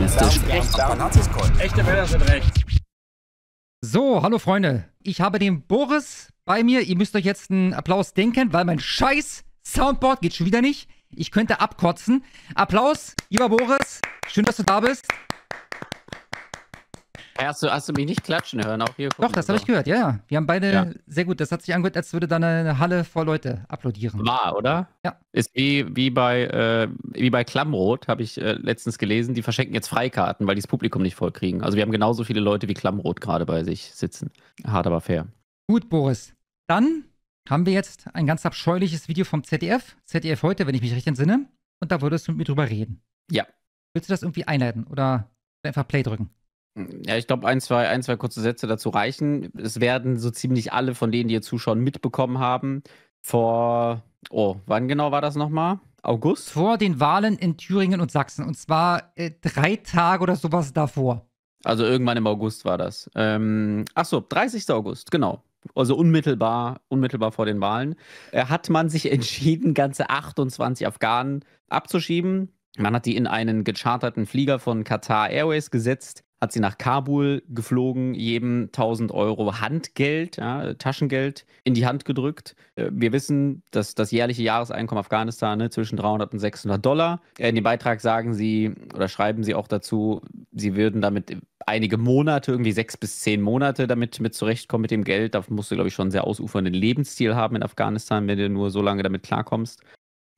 extremistisch. Echte Männer sind recht. So, hallo Freunde. Ich habe den Boris bei mir. Ihr müsst euch jetzt einen Applaus denken, weil mein scheiß Soundboard geht schon wieder nicht. Ich könnte abkotzen. Applaus, lieber Boris. Schön, dass du da bist. Hast du, hast du mich nicht klatschen hören? Auch hier Doch, das habe ich gehört, ja, ja. Wir haben beide ja. sehr gut. Das hat sich angehört, als würde da eine Halle voll Leute applaudieren. War, oder? Ja. Ist wie, wie bei, äh, wie bei Klammrot, habe ich äh, letztens gelesen. Die verschenken jetzt Freikarten, weil die das Publikum nicht voll kriegen. Also wir haben genauso viele Leute wie Klammrot gerade bei sich sitzen. Hart, aber fair. Gut, Boris. Dann haben wir jetzt ein ganz abscheuliches Video vom ZDF. ZDF heute, wenn ich mich recht entsinne. Und da würdest du mit mir drüber reden. Ja. Willst du das irgendwie einleiten oder einfach Play drücken? Ja, ich glaube, ein zwei, ein, zwei kurze Sätze dazu reichen. Es werden so ziemlich alle von denen, die hier zuschauen, mitbekommen haben. Vor, oh, wann genau war das nochmal? August? Vor den Wahlen in Thüringen und Sachsen. Und zwar äh, drei Tage oder sowas davor. Also irgendwann im August war das. Ähm, Achso, 30. August, genau. Also unmittelbar, unmittelbar vor den Wahlen. Äh, hat man sich entschieden, ganze 28 Afghanen abzuschieben. Man hat die in einen gecharterten Flieger von Qatar Airways gesetzt, hat sie nach Kabul geflogen, jedem 1000 Euro Handgeld, ja, äh, Taschengeld in die Hand gedrückt. Äh, wir wissen, dass das jährliche Jahreseinkommen Afghanistan ne, zwischen 300 und 600 Dollar. Äh, in dem Beitrag sagen sie oder schreiben sie auch dazu, sie würden damit einige Monate, irgendwie sechs bis zehn Monate damit mit zurechtkommen mit dem Geld. Da musst du, glaube ich, schon einen sehr ausufernden Lebensstil haben in Afghanistan, wenn du nur so lange damit klarkommst.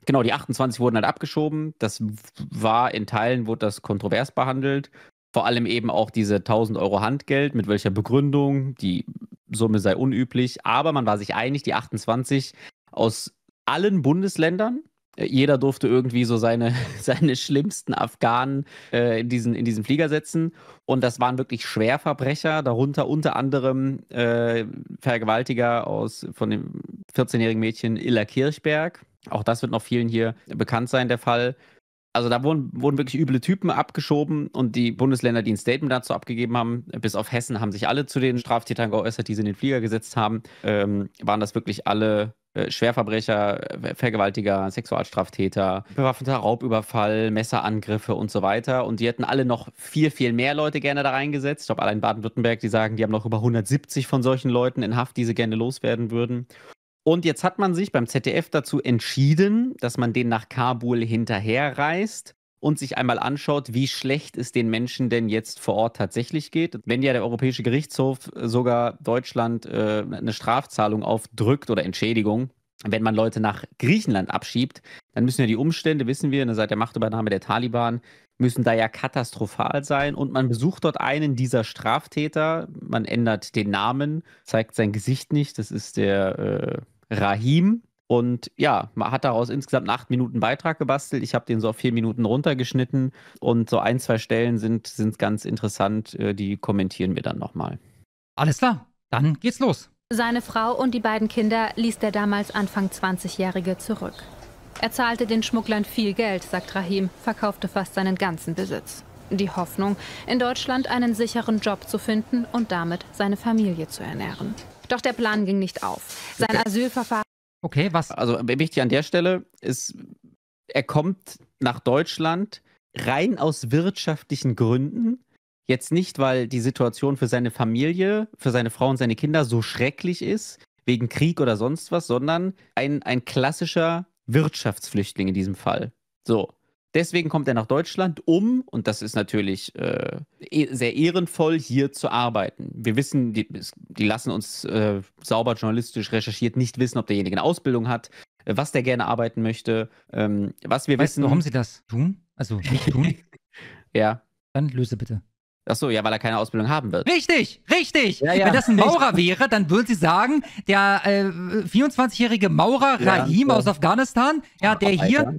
Genau, die 28 wurden halt abgeschoben. Das war in Teilen, wurde das kontrovers behandelt vor allem eben auch diese 1000 Euro Handgeld, mit welcher Begründung, die Summe sei unüblich, aber man war sich einig, die 28 aus allen Bundesländern, äh, jeder durfte irgendwie so seine, seine schlimmsten Afghanen äh, in, diesen, in diesen Flieger setzen. Und das waren wirklich Schwerverbrecher, darunter unter anderem äh, Vergewaltiger aus, von dem 14-jährigen Mädchen Illa Kirchberg. Auch das wird noch vielen hier bekannt sein, der Fall also da wurden, wurden wirklich üble Typen abgeschoben und die Bundesländer, die ein Statement dazu abgegeben haben, bis auf Hessen haben sich alle zu den Straftätern geäußert, die sie in den Flieger gesetzt haben, ähm, waren das wirklich alle äh, Schwerverbrecher, äh, Vergewaltiger, Sexualstraftäter, bewaffneter Raubüberfall, Messerangriffe und so weiter. Und die hätten alle noch viel, viel mehr Leute gerne da reingesetzt. Ich glaube, allein Baden-Württemberg, die sagen, die haben noch über 170 von solchen Leuten in Haft, die sie gerne loswerden würden. Und jetzt hat man sich beim ZDF dazu entschieden, dass man den nach Kabul hinterherreist und sich einmal anschaut, wie schlecht es den Menschen denn jetzt vor Ort tatsächlich geht. Wenn ja der Europäische Gerichtshof sogar Deutschland äh, eine Strafzahlung aufdrückt oder Entschädigung, wenn man Leute nach Griechenland abschiebt, dann müssen ja die Umstände, wissen wir, ne, seit der Machtübernahme der Taliban, müssen da ja katastrophal sein. Und man besucht dort einen dieser Straftäter, man ändert den Namen, zeigt sein Gesicht nicht, das ist der... Äh Rahim. Und ja, man hat daraus insgesamt einen 8 Minuten Beitrag gebastelt. Ich habe den so auf vier Minuten runtergeschnitten und so ein, zwei Stellen sind, sind ganz interessant. Äh, die kommentieren wir dann nochmal. Alles klar, dann geht's los. Seine Frau und die beiden Kinder ließ der damals Anfang 20-Jährige zurück. Er zahlte den Schmugglern viel Geld, sagt Rahim, verkaufte fast seinen ganzen Besitz. Die Hoffnung, in Deutschland einen sicheren Job zu finden und damit seine Familie zu ernähren. Doch der Plan ging nicht auf. Sein okay. Asylverfahren. Okay, was? Also wichtig an der Stelle ist, er kommt nach Deutschland rein aus wirtschaftlichen Gründen. Jetzt nicht, weil die Situation für seine Familie, für seine Frau und seine Kinder so schrecklich ist, wegen Krieg oder sonst was, sondern ein, ein klassischer Wirtschaftsflüchtling in diesem Fall. So. Deswegen kommt er nach Deutschland, um, und das ist natürlich äh, e, sehr ehrenvoll, hier zu arbeiten. Wir wissen, die, die lassen uns äh, sauber journalistisch recherchiert nicht wissen, ob derjenige eine Ausbildung hat, äh, was der gerne arbeiten möchte, ähm, was wir weißt, wissen. Warum sie das tun? Also nicht tun? ja. Dann löse bitte. Ach so, ja, weil er keine Ausbildung haben wird. Richtig, richtig. Ja, ja. Wenn das ein Maurer wäre, dann würden sie sagen, der äh, 24-jährige Maurer ja, Rahim aus Afghanistan, ja, der hier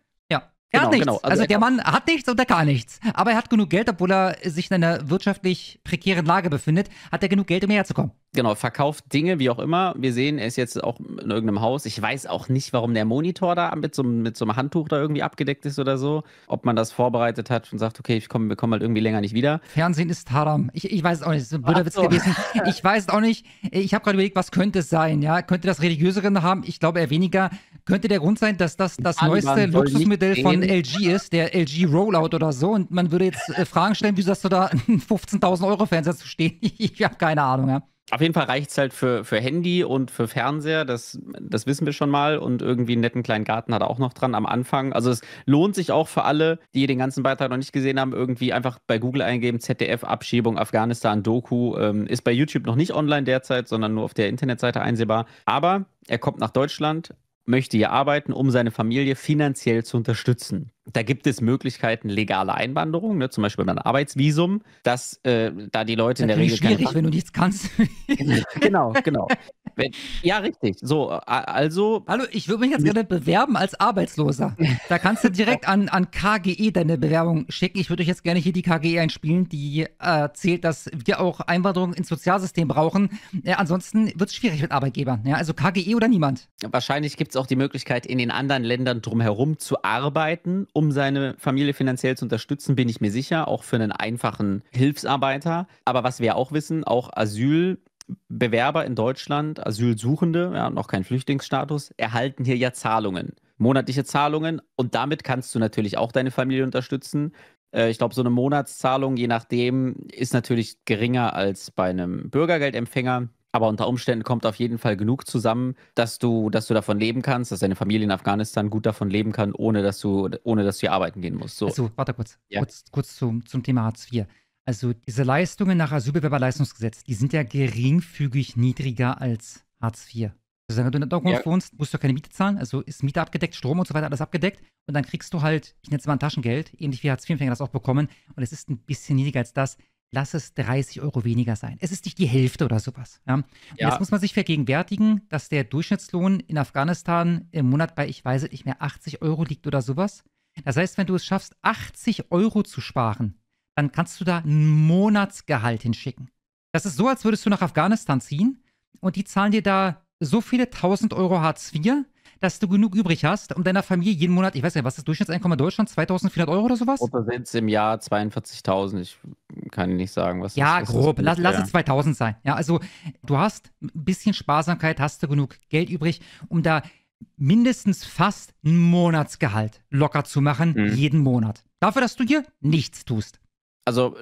er genau, nichts. Genau. Also, also der Mann hat nichts und er gar nichts. Aber er hat genug Geld, obwohl er sich in einer wirtschaftlich prekären Lage befindet, hat er genug Geld, um herzukommen. Genau, verkauft Dinge, wie auch immer. Wir sehen, er ist jetzt auch in irgendeinem Haus. Ich weiß auch nicht, warum der Monitor da mit so, mit so einem Handtuch da irgendwie abgedeckt ist oder so. Ob man das vorbereitet hat und sagt, okay, ich komm, wir kommen halt irgendwie länger nicht wieder. Fernsehen ist Haram. Ich, ich weiß auch nicht, das ist ein so. gewesen. Ich weiß auch nicht. Ich habe gerade überlegt, was könnte es sein? Ja, könnte das religiöseren haben? Ich glaube eher weniger. Könnte der Grund sein, dass das das neueste Luxusmodell von LG ist, der LG Rollout oder so, und man würde jetzt äh, Fragen stellen, wieso hast du da einen 15.000 Euro Fernseher zu stehen? ich habe keine Ahnung, ja. Auf jeden Fall reicht es halt für, für Handy und für Fernseher, das, das wissen wir schon mal. Und irgendwie einen netten kleinen Garten hat er auch noch dran am Anfang. Also es lohnt sich auch für alle, die den ganzen Beitrag noch nicht gesehen haben, irgendwie einfach bei Google eingeben, ZDF-Abschiebung Afghanistan-Doku. Ähm, ist bei YouTube noch nicht online derzeit, sondern nur auf der Internetseite einsehbar. Aber er kommt nach Deutschland, möchte hier arbeiten, um seine Familie finanziell zu unterstützen. Da gibt es Möglichkeiten legaler Einwanderung, ne, zum Beispiel mit einem Arbeitsvisum, dass äh, da die Leute das in der Regel. schwierig, wenn du nichts kannst. genau, genau. Wenn, ja, richtig. So, also. Hallo, ich würde mich jetzt gerne bewerben als Arbeitsloser. Da kannst du direkt an, an KGE deine Bewerbung schicken. Ich würde euch jetzt gerne hier die KGE einspielen, die äh, zählt, dass wir auch Einwanderung ins Sozialsystem brauchen. Ja, äh, ansonsten wird es schwierig mit Arbeitgebern. Ja, also KGE oder niemand. Wahrscheinlich gibt es auch die Möglichkeit, in den anderen Ländern drumherum zu arbeiten um seine Familie finanziell zu unterstützen, bin ich mir sicher, auch für einen einfachen Hilfsarbeiter. Aber was wir auch wissen, auch Asyl Bewerber in Deutschland, Asylsuchende, ja, noch kein Flüchtlingsstatus, erhalten hier ja Zahlungen, monatliche Zahlungen und damit kannst du natürlich auch deine Familie unterstützen. Äh, ich glaube, so eine Monatszahlung, je nachdem, ist natürlich geringer als bei einem Bürgergeldempfänger. Aber unter Umständen kommt auf jeden Fall genug zusammen, dass du, dass du davon leben kannst, dass deine Familie in Afghanistan gut davon leben kann, ohne dass du, ohne dass du hier arbeiten gehen musst. So, also, warte kurz. Ja. Kurz, kurz zum, zum Thema Hartz IV. Also diese Leistungen nach Asylbewerberleistungsgesetz, die sind ja geringfügig niedriger als Hartz IV. Also wenn du in der Dortmund ja. wohnst, musst du keine Miete zahlen, also ist Miete abgedeckt, Strom und so weiter, alles abgedeckt. Und dann kriegst du halt, ich nenne es mal ein Taschengeld, ähnlich wie Hartz IV-Empfänger das auch bekommen. Und es ist ein bisschen niedriger als das lass es 30 Euro weniger sein. Es ist nicht die Hälfte oder sowas. Ja? ja. Jetzt muss man sich vergegenwärtigen, dass der Durchschnittslohn in Afghanistan im Monat bei, ich weiß nicht mehr, 80 Euro liegt oder sowas. Das heißt, wenn du es schaffst, 80 Euro zu sparen, dann kannst du da ein Monatsgehalt hinschicken. Das ist so, als würdest du nach Afghanistan ziehen und die zahlen dir da so viele 1000 Euro Hartz IV, dass du genug übrig hast, um deiner Familie jeden Monat, ich weiß nicht, was ist das Durchschnittseinkommen in Deutschland? 2400 Euro oder sowas? Oder sind es im Jahr 42.000? Ich kann nicht sagen, was ja, ist, grob. Ist lass, lass es 2000 sein. Ja, also du hast ein bisschen Sparsamkeit, hast du genug Geld übrig, um da mindestens fast einen Monatsgehalt locker zu machen, mhm. jeden Monat. Dafür, dass du hier nichts tust. Also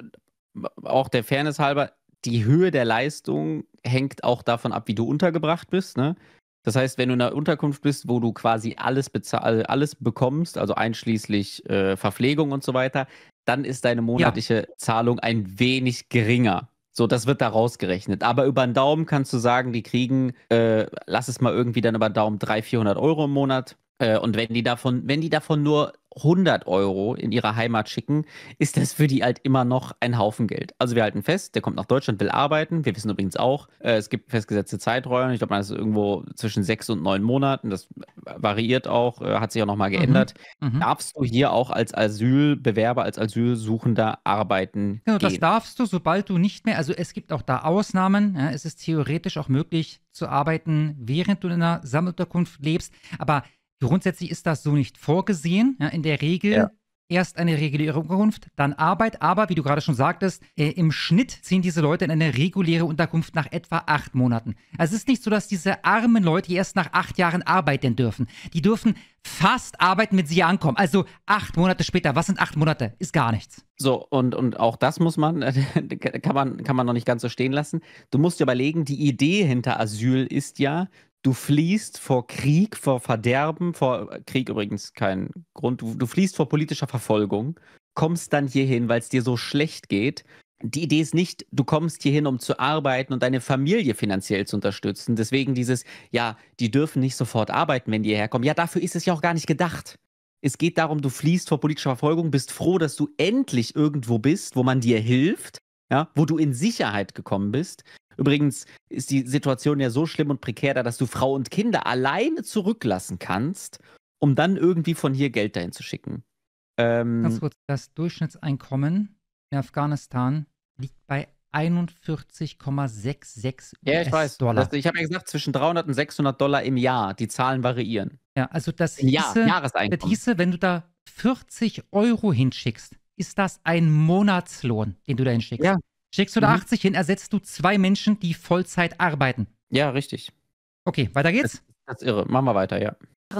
auch der Fairness halber, die Höhe der Leistung hängt auch davon ab, wie du untergebracht bist. Ne? Das heißt, wenn du in einer Unterkunft bist, wo du quasi alles, alles bekommst, also einschließlich äh, Verpflegung und so weiter, dann ist deine monatliche ja. Zahlung ein wenig geringer. So, das wird da rausgerechnet. Aber über den Daumen kannst du sagen, die kriegen, äh, lass es mal irgendwie dann über den Daumen 300, 400 Euro im Monat. Äh, und wenn die davon, wenn die davon nur 100 Euro in ihre Heimat schicken, ist das für die halt immer noch ein Haufen Geld. Also wir halten fest, der kommt nach Deutschland, will arbeiten. Wir wissen übrigens auch, äh, es gibt festgesetzte Zeiträume. Ich glaube, man ist irgendwo zwischen sechs und neun Monaten. Das variiert auch, äh, hat sich auch nochmal mhm. geändert. Mhm. Mhm. Darfst du hier auch als Asylbewerber, als Asylsuchender arbeiten? Genau, gehen? das darfst du, sobald du nicht mehr, also es gibt auch da Ausnahmen. Ja, es ist theoretisch auch möglich zu arbeiten, während du in einer Sammelunterkunft lebst. Aber Grundsätzlich ist das so nicht vorgesehen. Ja, in der Regel ja. erst eine reguläre Unterkunft, dann Arbeit. Aber wie du gerade schon sagtest, äh, im Schnitt ziehen diese Leute in eine reguläre Unterkunft nach etwa acht Monaten. Also es ist nicht so, dass diese armen Leute erst nach acht Jahren arbeiten dürfen. Die dürfen fast arbeiten, wenn sie ankommen. Also acht Monate später. Was sind acht Monate? Ist gar nichts. So, und, und auch das muss man, kann man, kann man noch nicht ganz so stehen lassen. Du musst dir überlegen, die Idee hinter Asyl ist ja, Du fliehst vor Krieg, vor Verderben, vor Krieg übrigens kein Grund. Du, du fliehst vor politischer Verfolgung, kommst dann hierhin, weil es dir so schlecht geht. Die Idee ist nicht, du kommst hierhin, um zu arbeiten und deine Familie finanziell zu unterstützen. Deswegen dieses, ja, die dürfen nicht sofort arbeiten, wenn die hierher kommen. Ja, dafür ist es ja auch gar nicht gedacht. Es geht darum, du fliehst vor politischer Verfolgung, bist froh, dass du endlich irgendwo bist, wo man dir hilft, ja, wo du in Sicherheit gekommen bist. Übrigens ist die Situation ja so schlimm und prekär dass du Frau und Kinder alleine zurücklassen kannst, um dann irgendwie von hier Geld dahin zu schicken. Ähm, Ganz kurz, das Durchschnittseinkommen in Afghanistan liegt bei 41,66 ja, ich weiß. Dollar. Das, also ich habe ja gesagt, zwischen 300 und 600 Dollar im Jahr. Die Zahlen variieren. Ja, also das hieße, Jahr, Jahreseinkommen. das hieße, wenn du da 40 Euro hinschickst, ist das ein Monatslohn, den du da hinschickst. Ja, Schickst du da mhm. 80 hin, ersetzt du zwei Menschen, die Vollzeit arbeiten. Ja, richtig. Okay, weiter geht's. Das, das ist irre. Machen wir weiter, ja.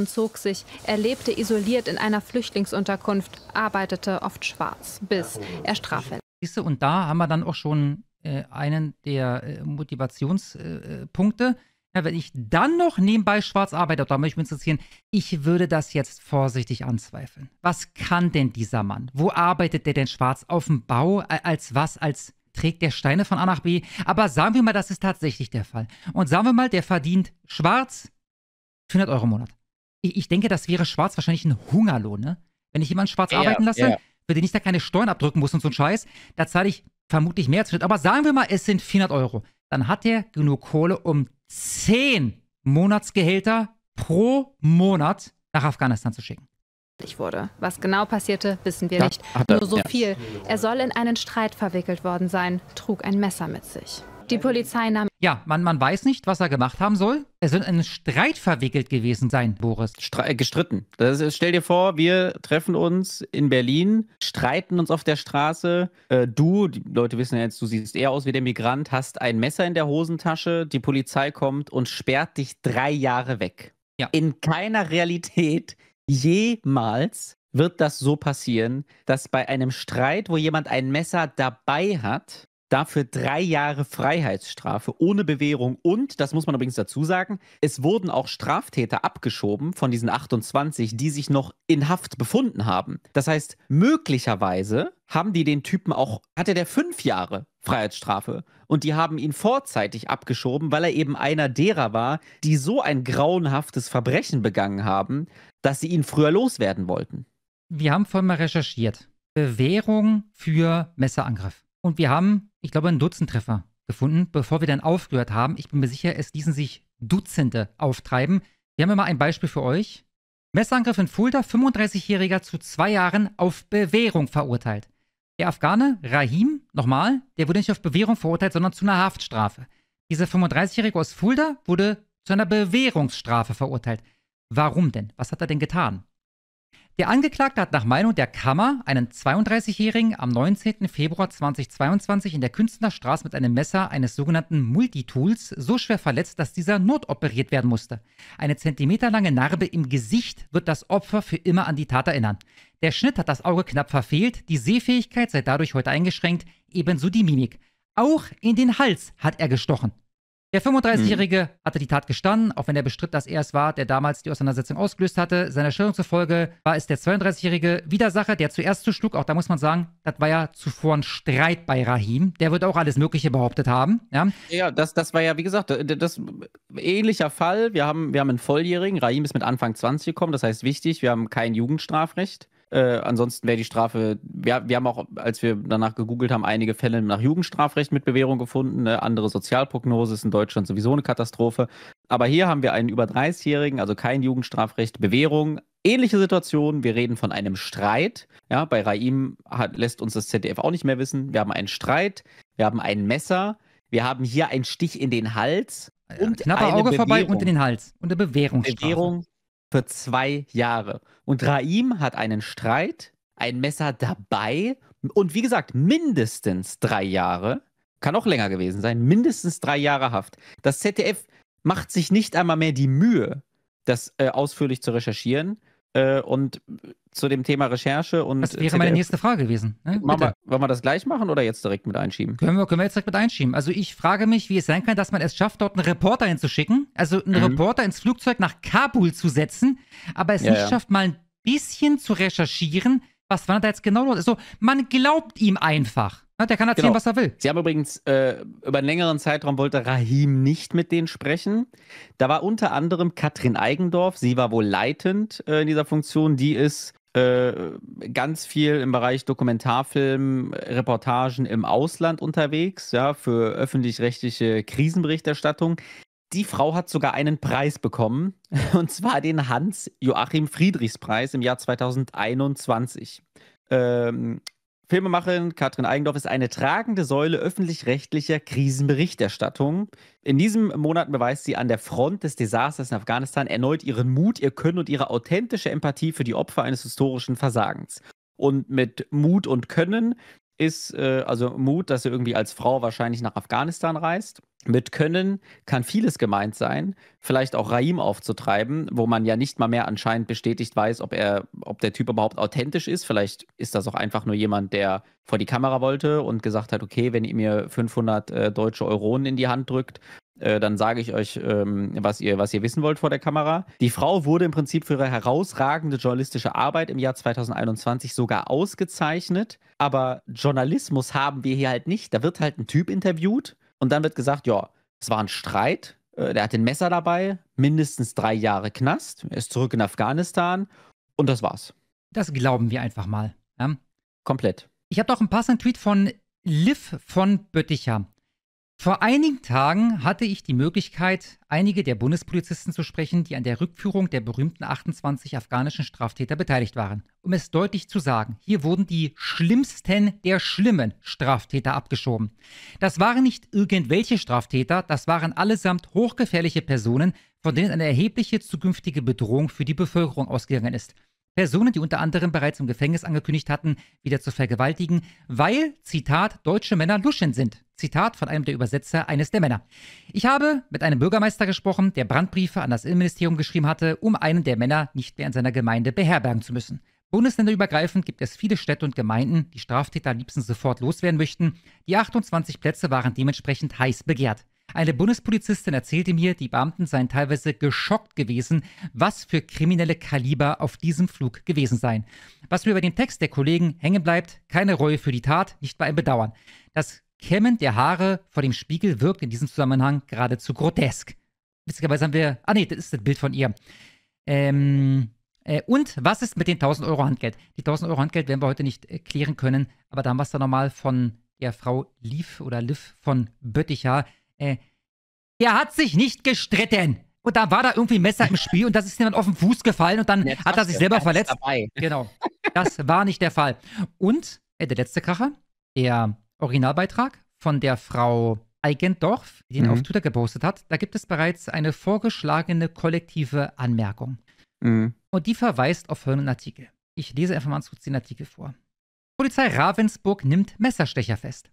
Zog sich. Er lebte isoliert in einer Flüchtlingsunterkunft, arbeitete oft schwarz, bis er straffällig. Siehst du, und da haben wir dann auch schon äh, einen der äh, Motivationspunkte. Äh, äh ja, wenn ich dann noch nebenbei schwarz arbeite, da möchte ich mich interessieren, ich würde das jetzt vorsichtig anzweifeln. Was kann denn dieser Mann? Wo arbeitet der denn schwarz? Auf dem Bau? Als was? Als trägt der Steine von A nach B. Aber sagen wir mal, das ist tatsächlich der Fall. Und sagen wir mal, der verdient schwarz 400 Euro im Monat. Ich, ich denke, das wäre schwarz wahrscheinlich ein Hungerlohn, ne? Wenn ich jemanden schwarz ja, arbeiten lasse, ja. für den ich da keine Steuern abdrücken muss und so ein Scheiß, da zahle ich vermutlich mehr zu. Aber sagen wir mal, es sind 400 Euro. Dann hat er genug Kohle, um 10 Monatsgehälter pro Monat nach Afghanistan zu schicken wurde. Was genau passierte, wissen wir nicht. Nur so viel. Er soll in einen Streit verwickelt worden sein, trug ein Messer mit sich. Die Polizei nahm. Ja, man, man weiß nicht, was er gemacht haben soll. Er soll in einen Streit verwickelt gewesen sein, Boris. Stre äh, gestritten. Ist, stell dir vor, wir treffen uns in Berlin, streiten uns auf der Straße. Äh, du, die Leute wissen ja jetzt, du siehst eher aus wie der Migrant, hast ein Messer in der Hosentasche, die Polizei kommt und sperrt dich drei Jahre weg. Ja. In keiner Realität jemals wird das so passieren, dass bei einem Streit, wo jemand ein Messer dabei hat, dafür drei Jahre Freiheitsstrafe ohne Bewährung und, das muss man übrigens dazu sagen, es wurden auch Straftäter abgeschoben von diesen 28, die sich noch in Haft befunden haben. Das heißt, möglicherweise haben die den Typen auch, hatte der fünf Jahre Freiheitsstrafe und die haben ihn vorzeitig abgeschoben, weil er eben einer derer war, die so ein grauenhaftes Verbrechen begangen haben, dass sie ihn früher loswerden wollten. Wir haben vorhin mal recherchiert. Bewährung für Messerangriff. Und wir haben ich glaube, ein Dutzend Treffer gefunden, bevor wir dann aufgehört haben. Ich bin mir sicher, es ließen sich Dutzende auftreiben. Wir haben mal ein Beispiel für euch. Messerangriff in Fulda, 35-Jähriger zu zwei Jahren auf Bewährung verurteilt. Der Afghane, Rahim, nochmal, der wurde nicht auf Bewährung verurteilt, sondern zu einer Haftstrafe. Dieser 35-Jährige aus Fulda wurde zu einer Bewährungsstrafe verurteilt. Warum denn? Was hat er denn getan? Der Angeklagte hat nach Meinung der Kammer einen 32-Jährigen am 19. Februar 2022 in der Künstlerstraße mit einem Messer eines sogenannten Multitools so schwer verletzt, dass dieser notoperiert werden musste. Eine zentimeterlange Narbe im Gesicht wird das Opfer für immer an die Tat erinnern. Der Schnitt hat das Auge knapp verfehlt, die Sehfähigkeit sei dadurch heute eingeschränkt, ebenso die Mimik. Auch in den Hals hat er gestochen. Der 35-Jährige hm. hatte die Tat gestanden, auch wenn er bestritt, dass er es war, der damals die Auseinandersetzung ausgelöst hatte. Seiner Stellung zufolge war es der 32-Jährige Widersacher, der zuerst zuschlug. Auch da muss man sagen, das war ja zuvor ein Streit bei Rahim. Der wird auch alles Mögliche behauptet haben. Ja, ja das, das war ja, wie gesagt, das, das ähnlicher Fall. Wir haben, wir haben einen Volljährigen. Rahim ist mit Anfang 20 gekommen. Das heißt, wichtig, wir haben kein Jugendstrafrecht. Äh, ansonsten wäre die Strafe, wir, wir haben auch, als wir danach gegoogelt haben, einige Fälle nach Jugendstrafrecht mit Bewährung gefunden. Ne? Andere Sozialprognose ist in Deutschland sowieso eine Katastrophe. Aber hier haben wir einen über 30-Jährigen, also kein Jugendstrafrecht, Bewährung. Ähnliche Situation, wir reden von einem Streit. Ja, bei Raim hat, lässt uns das ZDF auch nicht mehr wissen. Wir haben einen Streit, wir haben ein Messer, wir haben hier einen Stich in den Hals. Ja, und knapper Auge Bewährung. vorbei und in den Hals. Und eine Bewährungsstrafe. Bewährung für zwei Jahre. Und Raim hat einen Streit, ein Messer dabei und wie gesagt, mindestens drei Jahre, kann auch länger gewesen sein, mindestens drei Jahre Haft. Das ZDF macht sich nicht einmal mehr die Mühe, das äh, ausführlich zu recherchieren äh, und zu dem Thema Recherche und. Das wäre meine nächste Frage gewesen. Ne? wir, wollen wir das gleich machen oder jetzt direkt mit einschieben? Können wir, können wir jetzt direkt mit einschieben. Also ich frage mich, wie es sein kann, dass man es schafft, dort einen Reporter hinzuschicken, also einen mhm. Reporter ins Flugzeug nach Kabul zu setzen, aber es ja, nicht ja. schafft, mal ein bisschen zu recherchieren, was war da jetzt genau los? Also man glaubt ihm einfach. Ja, der kann erzählen, genau. was er will. Sie haben übrigens äh, über einen längeren Zeitraum wollte Rahim nicht mit denen sprechen. Da war unter anderem Katrin Eigendorf, sie war wohl leitend äh, in dieser Funktion, die ist äh, ganz viel im Bereich Dokumentarfilm, Reportagen im Ausland unterwegs, ja, für öffentlich-rechtliche Krisenberichterstattung. Die Frau hat sogar einen Preis bekommen, und zwar den Hans-Joachim Friedrichs-Preis im Jahr 2021. Ähm, Filmemacherin Katrin Eigendorf ist eine tragende Säule öffentlich-rechtlicher Krisenberichterstattung. In diesem Monat beweist sie an der Front des Desasters in Afghanistan erneut ihren Mut, ihr Können und ihre authentische Empathie für die Opfer eines historischen Versagens. Und mit Mut und Können ist äh, also Mut, dass er irgendwie als Frau wahrscheinlich nach Afghanistan reist. Mit Können kann vieles gemeint sein, vielleicht auch Raim aufzutreiben, wo man ja nicht mal mehr anscheinend bestätigt weiß, ob er, ob der Typ überhaupt authentisch ist. Vielleicht ist das auch einfach nur jemand, der vor die Kamera wollte und gesagt hat, okay, wenn ihr mir 500 äh, deutsche Euronen in die Hand drückt, äh, dann sage ich euch, ähm, was, ihr, was ihr wissen wollt vor der Kamera. Die Frau wurde im Prinzip für ihre herausragende journalistische Arbeit im Jahr 2021 sogar ausgezeichnet. Aber Journalismus haben wir hier halt nicht. Da wird halt ein Typ interviewt und dann wird gesagt, ja, es war ein Streit. Äh, der hat den Messer dabei, mindestens drei Jahre Knast. Er ist zurück in Afghanistan und das war's. Das glauben wir einfach mal. Ja? Komplett. Ich habe doch einen passenden Tweet von Liv von Bötticher. Vor einigen Tagen hatte ich die Möglichkeit, einige der Bundespolizisten zu sprechen, die an der Rückführung der berühmten 28 afghanischen Straftäter beteiligt waren. Um es deutlich zu sagen, hier wurden die schlimmsten der schlimmen Straftäter abgeschoben. Das waren nicht irgendwelche Straftäter, das waren allesamt hochgefährliche Personen, von denen eine erhebliche zukünftige Bedrohung für die Bevölkerung ausgegangen ist. Personen, die unter anderem bereits im Gefängnis angekündigt hatten, wieder zu vergewaltigen, weil, Zitat, deutsche Männer Luschen sind. Zitat von einem der Übersetzer eines der Männer. Ich habe mit einem Bürgermeister gesprochen, der Brandbriefe an das Innenministerium geschrieben hatte, um einen der Männer nicht mehr in seiner Gemeinde beherbergen zu müssen. Bundesländerübergreifend gibt es viele Städte und Gemeinden, die Straftäter liebsten sofort loswerden möchten. Die 28 Plätze waren dementsprechend heiß begehrt. Eine Bundespolizistin erzählte mir, die Beamten seien teilweise geschockt gewesen, was für kriminelle Kaliber auf diesem Flug gewesen seien. Was mir über den Text der Kollegen hängen bleibt, keine Reue für die Tat, nicht bei einem Bedauern. Das Kämmen der Haare vor dem Spiegel wirkt in diesem Zusammenhang geradezu grotesk. Witzigerweise haben wir. Ah, nee, das ist das Bild von ihr. Ähm, äh, und was ist mit den 1000 Euro Handgeld? Die 1000 Euro Handgeld werden wir heute nicht äh, klären können, aber da haben wir es dann nochmal von der Frau Lief oder Liv von Bötticher, äh, der hat sich nicht gestritten. Und da war da irgendwie ein Messer im Spiel und das ist jemand auf den Fuß gefallen und dann hat er sich selber verletzt. Dabei. Genau. Das war nicht der Fall. Und äh, der letzte Kracher, der Originalbeitrag von der Frau Eigendorf, die ihn mhm. auf Twitter gepostet hat, da gibt es bereits eine vorgeschlagene kollektive Anmerkung. Mhm. Und die verweist auf folgenden Artikel. Ich lese einfach mal einen den Artikel vor. Polizei Ravensburg nimmt Messerstecher fest.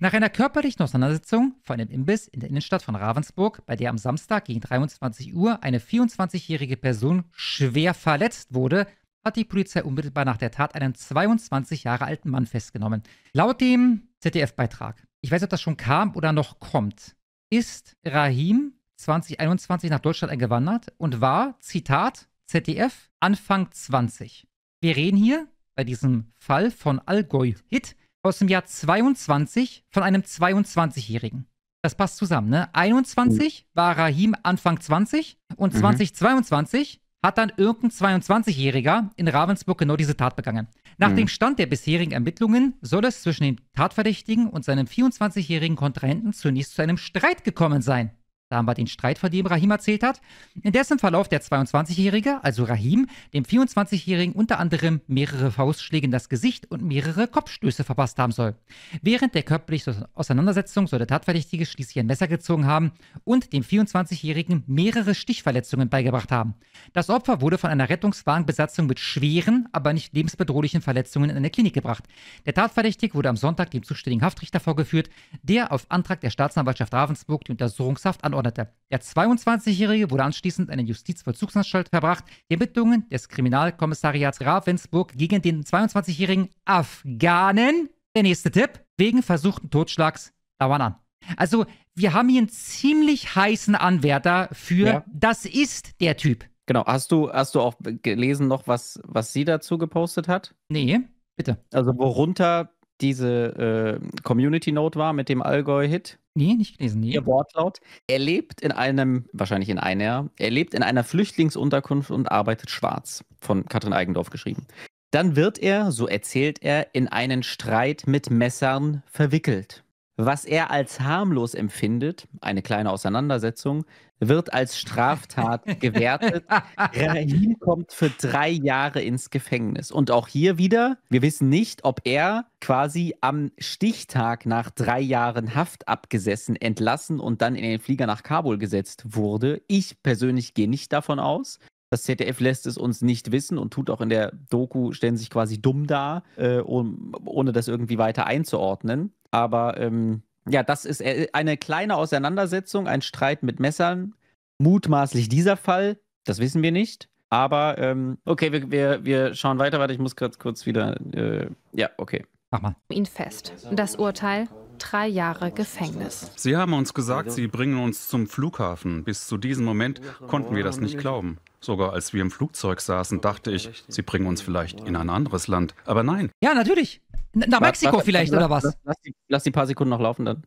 Nach einer körperlichen Auseinandersetzung vor einem Imbiss in der Innenstadt von Ravensburg, bei der am Samstag gegen 23 Uhr eine 24-jährige Person schwer verletzt wurde, hat die Polizei unmittelbar nach der Tat einen 22 Jahre alten Mann festgenommen. Laut dem ZDF-Beitrag, ich weiß, ob das schon kam oder noch kommt, ist Rahim 2021 nach Deutschland eingewandert und war, Zitat, ZDF, Anfang 20. Wir reden hier bei diesem Fall von Allgäu Hit aus dem Jahr 22 von einem 22-Jährigen. Das passt zusammen, ne? 21 mhm. war Rahim Anfang 20 und 2022 mhm. hat dann irgendein 22-Jähriger in Ravensburg genau diese Tat begangen. Nach mhm. dem Stand der bisherigen Ermittlungen soll es zwischen dem Tatverdächtigen und seinem 24-jährigen Kontrahenten zunächst zu einem Streit gekommen sein. Da haben wir den Streit, von dem Rahim erzählt hat, in dessen Verlauf der 22-Jährige, also Rahim, dem 24-Jährigen unter anderem mehrere Faustschläge in das Gesicht und mehrere Kopfstöße verpasst haben soll. Während der körperlichen Auseinandersetzung soll der Tatverdächtige schließlich ein Messer gezogen haben und dem 24-Jährigen mehrere Stichverletzungen beigebracht haben. Das Opfer wurde von einer Rettungswagenbesatzung mit schweren, aber nicht lebensbedrohlichen Verletzungen in eine Klinik gebracht. Der Tatverdächtige wurde am Sonntag dem zuständigen Haftrichter vorgeführt, der auf Antrag der Staatsanwaltschaft Ravensburg die Untersuchungshaft anordnete anordnete. Der 22-Jährige wurde anschließend in der Justizvollzugsanstalt verbracht. Die Ermittlungen des Kriminalkommissariats Ravensburg gegen den 22-jährigen Afghanen, der nächste Tipp, wegen versuchten Totschlags dauern an. Also, wir haben hier einen ziemlich heißen Anwärter für ja. das ist der Typ. Genau. Hast du, hast du auch gelesen noch, was, was sie dazu gepostet hat? Nee, bitte. Also, worunter diese äh, Community Note war mit dem Allgäu-Hit. Nee, nicht gelesen. Nee. Ihr Wortlaut. Er lebt in einem, wahrscheinlich in einer, er lebt in einer Flüchtlingsunterkunft und arbeitet schwarz, von Katrin Eigendorf geschrieben. Dann wird er, so erzählt er, in einen Streit mit Messern verwickelt. Was er als harmlos empfindet, eine kleine Auseinandersetzung, wird als Straftat gewertet. Rahim kommt für drei Jahre ins Gefängnis. Und auch hier wieder, wir wissen nicht, ob er quasi am Stichtag nach drei Jahren Haft abgesessen, entlassen und dann in den Flieger nach Kabul gesetzt wurde. Ich persönlich gehe nicht davon aus. Das ZDF lässt es uns nicht wissen und tut auch in der Doku, stellen sich quasi dumm dar, äh, um, ohne das irgendwie weiter einzuordnen. Aber ähm, ja, das ist äh, eine kleine Auseinandersetzung, ein Streit mit Messern. Mutmaßlich dieser Fall, das wissen wir nicht. Aber ähm, okay, wir, wir, wir schauen weiter, warte, ich muss gerade kurz wieder. Äh, ja, okay. Mach mal. Ihn fest. Das Urteil drei Jahre Gefängnis. Sie haben uns gesagt, Sie bringen uns zum Flughafen. Bis zu diesem Moment konnten wir das nicht glauben. Sogar als wir im Flugzeug saßen, dachte ich, sie bringen uns vielleicht in ein anderes Land. Aber nein. Ja, natürlich. Nach Mexiko lass, vielleicht, lass, oder was? Lass, lass die paar Sekunden noch laufen dann.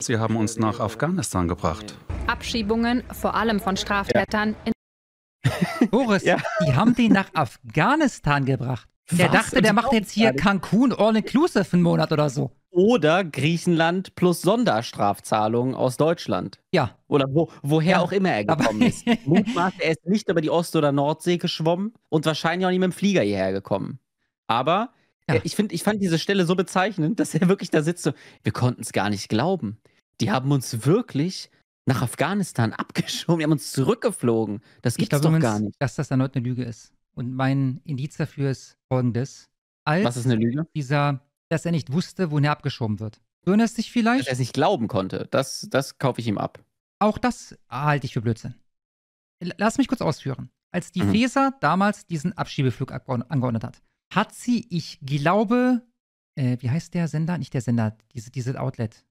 Sie haben uns nach Afghanistan gebracht. Abschiebungen, vor allem von Straftätern. Ja. Boris, ja. die haben den nach Afghanistan gebracht. Der was? dachte, der macht jetzt hier Cancun All-Inclusive einen Monat oder so. Oder Griechenland plus Sonderstrafzahlungen aus Deutschland. Ja. Oder wo, woher ja, auch immer er gekommen ist. Mutmaß, er ist nicht über die Ost- oder Nordsee geschwommen und wahrscheinlich auch nicht mit dem Flieger hierher gekommen. Aber ja. Äh, ich, find, ich fand diese Stelle so bezeichnend, dass er wirklich da sitzt so, wir konnten es gar nicht glauben. Die haben uns wirklich nach Afghanistan abgeschoben, die haben uns zurückgeflogen. Das gibt es doch gar nicht. Dass das erneut eine Lüge ist. Und mein Indiz dafür ist folgendes. Als Was ist eine Lüge? Dieser dass er nicht wusste, wohin er abgeschoben wird. So er sich vielleicht. Dass er es nicht glauben konnte. Das, das kaufe ich ihm ab. Auch das halte ich für Blödsinn. Lass mich kurz ausführen. Als die mhm. FESA damals diesen Abschiebeflug angeordnet hat, hat sie, ich glaube, äh, wie heißt der Sender? Nicht der Sender, diese, diese Outlet.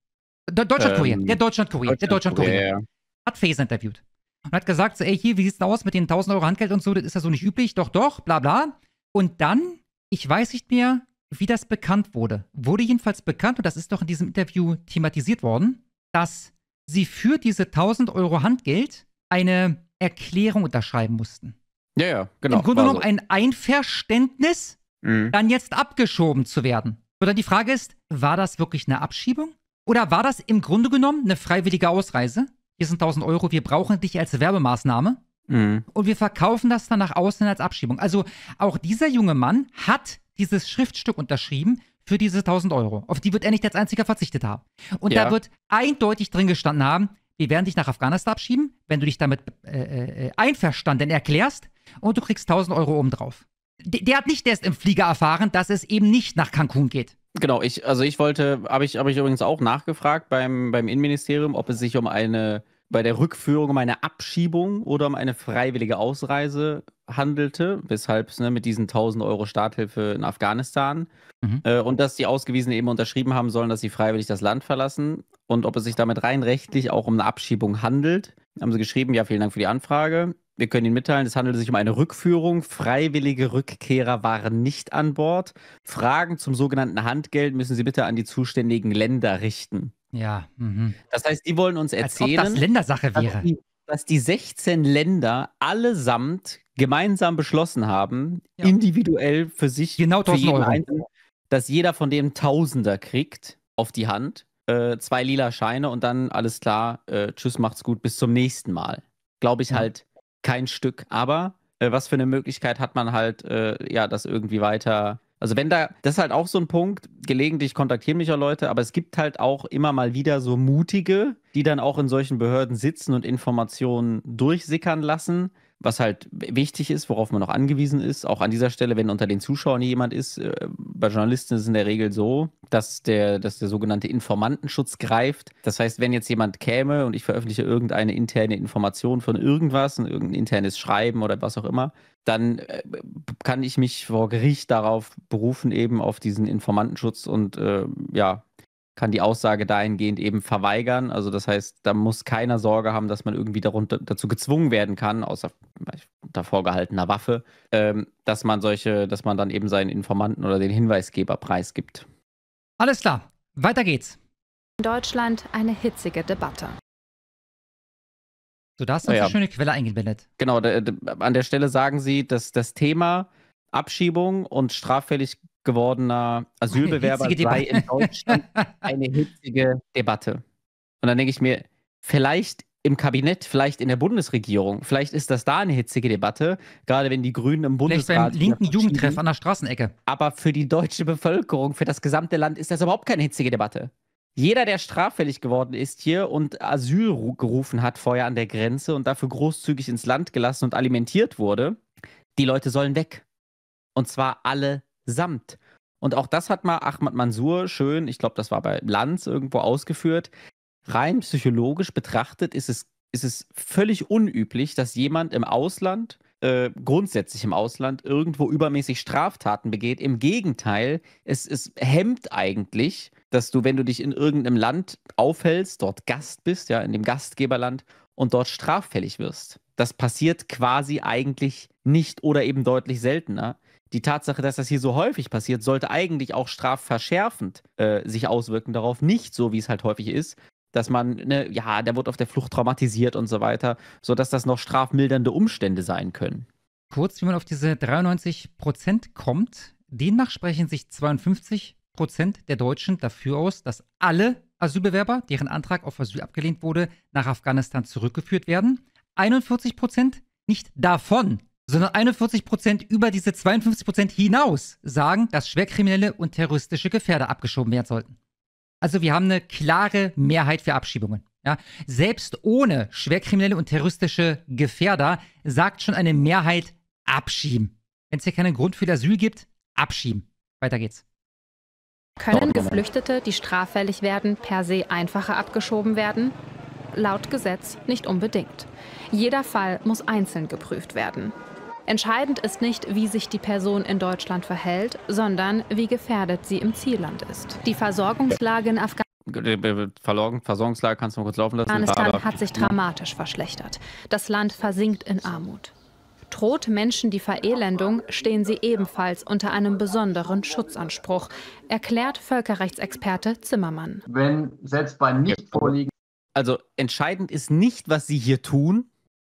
Deutschlandkurier. ähm, der Deutschlandkurier. der Deutschlandkurier. Hat FESA interviewt und hat gesagt, so, ey, hier, wie sieht's denn aus mit den 1000 Euro Handgeld und so, das ist ja so nicht üblich, doch, doch, bla, bla. Und dann, ich weiß nicht mehr, wie das bekannt wurde. Wurde jedenfalls bekannt, und das ist doch in diesem Interview thematisiert worden, dass sie für diese 1000 Euro Handgeld eine Erklärung unterschreiben mussten. Ja, ja, genau. Im Grunde genommen so. Also ein Einverständnis, mhm. dann jetzt abgeschoben zu werden. Oder die Frage ist, war das wirklich eine Abschiebung? Oder war das im Grunde genommen eine freiwillige Ausreise? Hier sind 1000 Euro, wir brauchen dich als Werbemaßnahme. Mhm. Und wir verkaufen das dann nach außen als Abschiebung. Also auch dieser junge Mann hat dieses Schriftstück unterschrieben für diese 1000 Euro. Auf die wird er nicht als einziger verzichtet haben. Und ja. da wird eindeutig drin gestanden haben, wir werden dich nach Afghanistan abschieben, wenn du dich damit äh, äh, einverstanden erklärst und du kriegst 1000 Euro obendrauf. D der hat nicht erst im Flieger erfahren, dass es eben nicht nach Cancun geht. Genau, ich, also ich wollte, habe ich, hab ich übrigens auch nachgefragt beim, beim Innenministerium, ob es sich um eine bei der Rückführung um eine Abschiebung oder um eine freiwillige Ausreise handelte, weshalb es ne, mit diesen 1000 Euro Starthilfe in Afghanistan mhm. äh, und dass die Ausgewiesenen eben unterschrieben haben sollen, dass sie freiwillig das Land verlassen und ob es sich damit rein rechtlich auch um eine Abschiebung handelt. Haben sie geschrieben, ja, vielen Dank für die Anfrage. Wir können Ihnen mitteilen, es handelt sich um eine Rückführung. Freiwillige Rückkehrer waren nicht an Bord. Fragen zum sogenannten Handgeld müssen Sie bitte an die zuständigen Länder richten. Ja. Mhm. Das heißt, die wollen uns erzählen, Als ob das Ländersache wäre. Dass die, dass die 16 Länder allesamt gemeinsam beschlossen haben, ja. individuell für sich, genau für jeden Euro. Einzelnen, dass jeder von dem Tausender kriegt auf die Hand, äh, zwei lila Scheine und dann alles klar, äh, tschüss, macht's gut, bis zum nächsten Mal. Glaube ich mhm. halt kein Stück, aber äh, was für eine Möglichkeit hat man halt, äh, ja, das irgendwie weiter also wenn da, das ist halt auch so ein Punkt, gelegentlich kontaktieren mich ja Leute, aber es gibt halt auch immer mal wieder so mutige, die dann auch in solchen Behörden sitzen und Informationen durchsickern lassen was halt wichtig ist, worauf man noch angewiesen ist. Auch an dieser Stelle, wenn unter den Zuschauern jemand ist, äh, bei Journalisten ist es in der Regel so, dass der, dass der sogenannte Informantenschutz greift. Das heißt, wenn jetzt jemand käme und ich veröffentliche irgendeine interne Information von irgendwas, irgendein internes Schreiben oder was auch immer, dann äh, kann ich mich vor Gericht darauf berufen, eben auf diesen Informantenschutz und äh, ja, kann die Aussage dahingehend eben verweigern. Also das heißt, da muss keiner Sorge haben, dass man irgendwie darunter, dazu gezwungen werden kann, außer unter vorgehaltener Waffe, ähm, dass man solche, dass man dann eben seinen Informanten oder den Hinweisgeber preisgibt. Alles klar, weiter geht's. In Deutschland eine hitzige Debatte. So, da hast du ah ja. eine schöne Quelle eingebettet. Genau, da, da, an der Stelle sagen sie, dass das Thema Abschiebung und straffällig gewordener Asylbewerber sei in Deutschland eine hitzige Debatte. Und dann denke ich mir, vielleicht im Kabinett, vielleicht in der Bundesregierung, vielleicht ist das da eine hitzige Debatte, gerade wenn die Grünen im Bundesrat. Vielleicht beim linken Jugendtreff an der Straßenecke. Aber für die deutsche Bevölkerung, für das gesamte Land ist das überhaupt keine hitzige Debatte. Jeder, der straffällig geworden ist hier und Asyl gerufen hat vorher an der Grenze und dafür großzügig ins Land gelassen und alimentiert wurde, die Leute sollen weg. Und zwar alle Samt. Und auch das hat mal Ahmad Mansur schön, ich glaube, das war bei Lanz irgendwo ausgeführt. Rein psychologisch betrachtet ist es, ist es völlig unüblich, dass jemand im Ausland, äh, grundsätzlich im Ausland, irgendwo übermäßig Straftaten begeht. Im Gegenteil, es, es hemmt eigentlich, dass du, wenn du dich in irgendeinem Land aufhältst, dort Gast bist, ja, in dem Gastgeberland und dort straffällig wirst. Das passiert quasi eigentlich nicht oder eben deutlich seltener die Tatsache, dass das hier so häufig passiert, sollte eigentlich auch strafverschärfend äh, sich auswirken darauf. Nicht so, wie es halt häufig ist, dass man, ne, ja, der wird auf der Flucht traumatisiert und so weiter, sodass das noch strafmildernde Umstände sein können. Kurz, wie man auf diese 93 Prozent kommt, demnach sprechen sich 52 Prozent der Deutschen dafür aus, dass alle Asylbewerber, deren Antrag auf Asyl abgelehnt wurde, nach Afghanistan zurückgeführt werden. 41 Prozent nicht davon sondern 41 Prozent über diese 52 Prozent hinaus sagen, dass schwerkriminelle und terroristische Gefährder abgeschoben werden sollten. Also wir haben eine klare Mehrheit für Abschiebungen. Ja, selbst ohne schwerkriminelle und terroristische Gefährder sagt schon eine Mehrheit abschieben. Wenn es hier keinen Grund für Asyl gibt, abschieben. Weiter geht's. Können Geflüchtete, die straffällig werden, per se einfacher abgeschoben werden? Laut Gesetz nicht unbedingt. Jeder Fall muss einzeln geprüft werden. Entscheidend ist nicht, wie sich die Person in Deutschland verhält, sondern wie gefährdet sie im Zielland ist. Die Versorgungslage in Afghanistan äh, Versorgungslage kannst du mal kurz laufen lassen. Afghanistan hat sich dramatisch verschlechtert. Das Land versinkt in Armut. Droht Menschen die Verelendung, stehen sie ebenfalls unter einem besonderen Schutzanspruch, erklärt Völkerrechtsexperte Zimmermann. Wenn selbst bei nicht vorliegen. Also entscheidend ist nicht, was sie hier tun,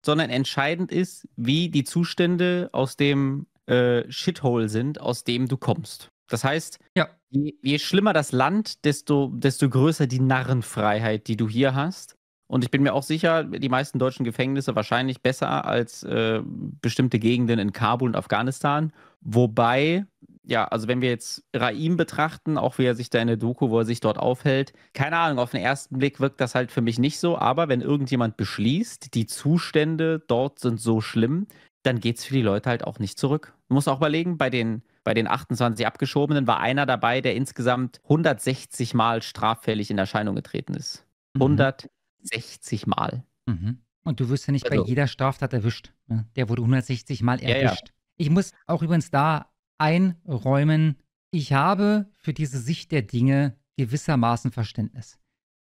sondern entscheidend ist, wie die Zustände aus dem äh, Shithole sind, aus dem du kommst. Das heißt, ja. je, je, schlimmer das Land, desto, desto größer die Narrenfreiheit, die du hier hast. Und ich bin mir auch sicher, die meisten deutschen Gefängnisse wahrscheinlich besser als äh, bestimmte Gegenden in Kabul und Afghanistan. Wobei ja, also wenn wir jetzt Raim betrachten, auch wie er sich da in der Doku, wo er sich dort aufhält, keine Ahnung, auf den ersten Blick wirkt das halt für mich nicht so, aber wenn irgendjemand beschließt, die Zustände dort sind so schlimm, dann geht es für die Leute halt auch nicht zurück. Man muss auch überlegen, bei den, bei den 28 Abgeschobenen war einer dabei, der insgesamt 160 Mal straffällig in Erscheinung getreten ist. Mhm. 160 Mal. Mhm. Und du wirst ja nicht also. bei jeder Straftat erwischt. Ne? Der wurde 160 Mal erwischt. Ja, ja. Ich muss auch übrigens da einräumen, ich habe für diese Sicht der Dinge gewissermaßen Verständnis.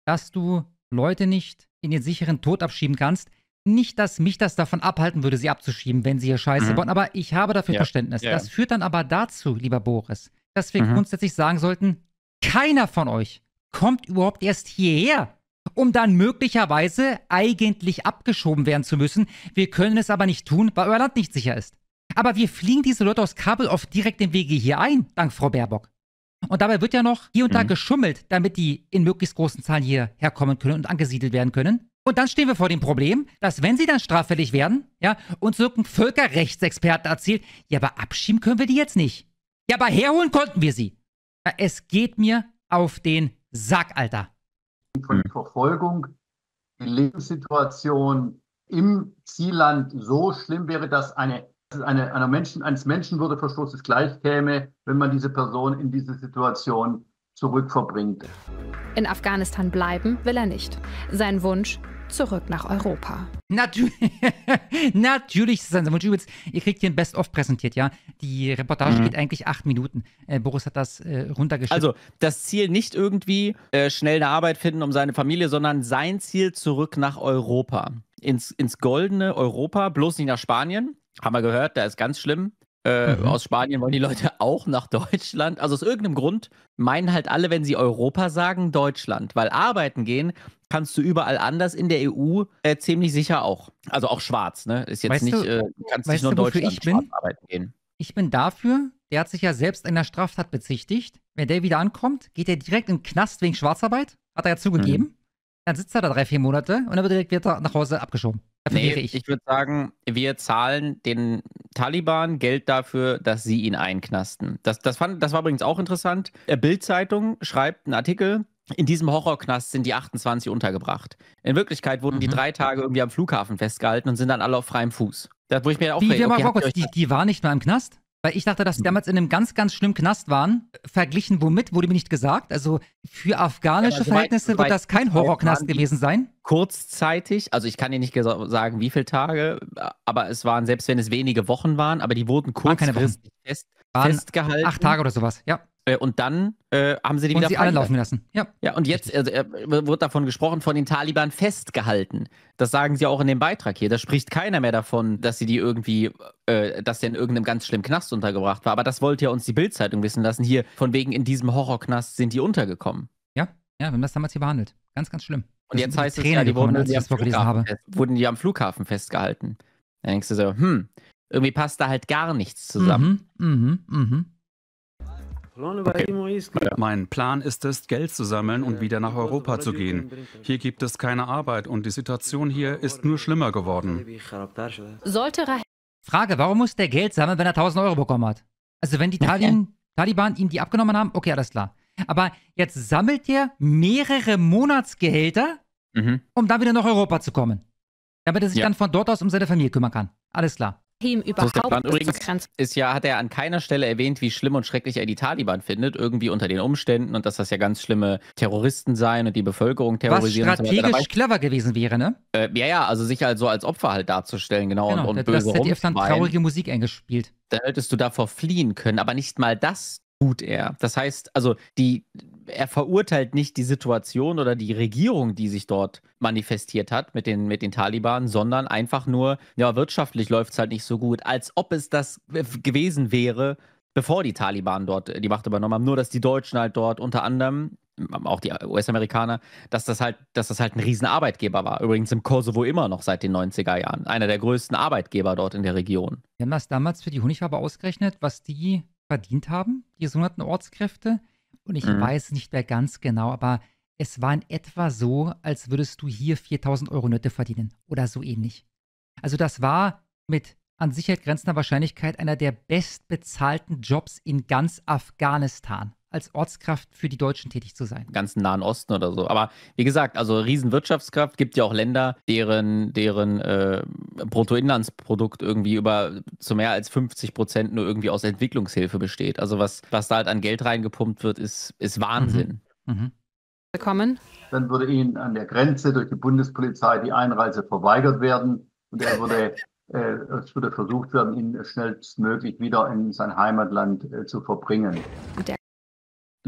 Dass du Leute nicht in den sicheren Tod abschieben kannst, nicht, dass mich das davon abhalten würde, sie abzuschieben, wenn sie hier Scheiße mhm. bauen, aber ich habe dafür ja. Verständnis. Ja. Das führt dann aber dazu, lieber Boris, dass wir mhm. grundsätzlich sagen sollten, keiner von euch kommt überhaupt erst hierher, um dann möglicherweise eigentlich abgeschoben werden zu müssen. Wir können es aber nicht tun, weil euer Land nicht sicher ist. Aber wir fliegen diese Leute aus Kabel auf direktem Wege hier ein, dank Frau Baerbock. Und dabei wird ja noch hier und da mhm. geschummelt, damit die in möglichst großen Zahlen hier herkommen können und angesiedelt werden können. Und dann stehen wir vor dem Problem, dass wenn sie dann straffällig werden, ja, uns irgendein Völkerrechtsexperte erzählt, ja, aber abschieben können wir die jetzt nicht. Ja, aber herholen konnten wir sie. Es geht mir auf den Sack, Alter. Von mhm. Verfolgung, die Lebenssituation im Zielland so schlimm wäre, dass eine es eine, einer Menschen, eines Menschenwürdeverstoßes gleichkäme, wenn man diese Person in diese Situation zurückverbringt. In Afghanistan bleiben will er nicht. Sein Wunsch, zurück nach Europa. Natürlich, natürlich ist es sein Wunsch. Übrigens, ihr kriegt hier ein Best-of präsentiert, ja? Die Reportage mhm. geht eigentlich acht Minuten. Äh, Boris hat das äh, runtergeschrieben. Also, das Ziel nicht irgendwie äh, schnell eine Arbeit finden um seine Familie, sondern sein Ziel zurück nach Europa. Ins, ins goldene Europa, bloß nicht nach Spanien. Haben wir gehört, da ist ganz schlimm. Äh, mhm. Aus Spanien wollen die Leute auch nach Deutschland. Also aus irgendeinem Grund meinen halt alle, wenn sie Europa sagen, Deutschland. Weil arbeiten gehen kannst du überall anders in der EU äh, ziemlich sicher auch. Also auch schwarz, ne? Ist jetzt weißt nicht, du, äh, kannst nicht nur du, Deutschland ich bin? arbeiten gehen. Ich bin dafür, der hat sich ja selbst einer Straftat bezichtigt. Wenn der wieder ankommt, geht er direkt in den Knast wegen Schwarzarbeit. Hat er ja zugegeben. Mhm. Dann sitzt er da drei, vier Monate und dann wird direkt wieder nach Hause abgeschoben. Also nee, ich, würde sagen, wir zahlen den Taliban Geld dafür, dass sie ihn einknasten. Das, das, fand, das war übrigens auch interessant. Äh, Bild-Zeitung schreibt einen Artikel. In diesem Horrorknast sind die 28 untergebracht. In Wirklichkeit wurden mhm. die drei Tage irgendwie am Flughafen festgehalten und sind dann alle auf freiem Fuß. Da, wo ich mir auch Wie, rede, okay, mal, okay, die, die waren nicht mal im Knast? Weil ich dachte, dass sie hm. damals in einem ganz, ganz schlimmen Knast waren. Verglichen womit, wurde mir nicht gesagt. Also für afghanische ja, also Verhältnisse weit, wird das kein Horrorknast gewesen sein. Kurzzeitig, also ich kann dir nicht sagen, wie viele Tage, aber es waren, selbst wenn es wenige Wochen waren, aber die wurden kurzfristig fest, festgehalten. Acht Tage oder sowas, ja. Äh, und dann äh, haben sie die und wieder sie alle laufen lassen. Ja. ja, und jetzt also, äh, wird davon gesprochen, von den Taliban festgehalten. Das sagen sie auch in dem Beitrag hier. Da spricht keiner mehr davon, dass sie die irgendwie, äh, dass der in irgendeinem ganz schlimmen Knast untergebracht war. Aber das wollte ja uns die Bildzeitung wissen lassen. Hier, von wegen in diesem Horrorknast sind die untergekommen. Ja, ja, wir haben das damals hier behandelt. Ganz, ganz schlimm. Und das jetzt heißt es ja, die wurden, als ich das vorgelesen habe. wurden die am Flughafen festgehalten. Dann denkst du so, hm, irgendwie passt da halt gar nichts mhm, zusammen. Mhm, mhm, mhm. Okay. Mein Plan ist es, Geld zu sammeln und wieder nach Europa zu gehen. Hier gibt es keine Arbeit und die Situation hier ist nur schlimmer geworden. Sollte Frage, warum muss der Geld sammeln, wenn er 1000 Euro bekommen hat? Also wenn die Taliban, Taliban ihm die abgenommen haben, okay, alles klar. Aber jetzt sammelt er mehrere Monatsgehälter, mhm. um dann wieder nach Europa zu kommen. Damit er sich ja. dann von dort aus um seine Familie kümmern kann. Alles klar. System überhaupt so ist Plan. Übrigens ist ja, hat er an keiner Stelle erwähnt, wie schlimm und schrecklich er die Taliban findet, irgendwie unter den Umständen und dass das ja ganz schlimme Terroristen seien und die Bevölkerung terrorisieren. Was strategisch so clever gewesen wäre, ne? Äh, ja, ja, also sich halt so als Opfer halt darzustellen, genau, genau und, und das, böse das dann traurige Musik eingespielt. Da hättest du davor fliehen können, aber nicht mal das tut er. Das heißt, also die er verurteilt nicht die Situation oder die Regierung, die sich dort manifestiert hat mit den, mit den Taliban, sondern einfach nur, ja, wirtschaftlich läuft es halt nicht so gut, als ob es das gewesen wäre, bevor die Taliban dort die Macht übernommen haben. Nur, dass die Deutschen halt dort unter anderem ähm, auch die US-Amerikaner, dass das halt, dass das halt ein Riesenarbeitgeber war. Übrigens im Kosovo immer noch seit den 90er Jahren. Einer der größten Arbeitgeber dort in der Region. Wir haben das damals für die Honigfarbe ausgerechnet, was die verdient haben, die sogenannten Ortskräfte und ich mhm. weiß nicht mehr ganz genau, aber es war in etwa so, als würdest du hier 4000 Euro Nötte verdienen oder so ähnlich. Also das war mit an Sicherheit grenzender Wahrscheinlichkeit einer der bestbezahlten Jobs in ganz Afghanistan als Ortskraft für die Deutschen tätig zu sein. Ganzen Nahen Osten oder so. Aber wie gesagt, also Riesenwirtschaftskraft gibt ja auch Länder, deren, deren äh, Bruttoinlandsprodukt irgendwie über zu mehr als 50 Prozent nur irgendwie aus Entwicklungshilfe besteht. Also was, was da halt an Geld reingepumpt wird, ist, ist Wahnsinn. Mhm. Mhm. Willkommen. Dann würde Ihnen an der Grenze durch die Bundespolizei die Einreise verweigert werden und er würde äh, es würde versucht werden, ihn schnellstmöglich wieder in sein Heimatland äh, zu verbringen. Und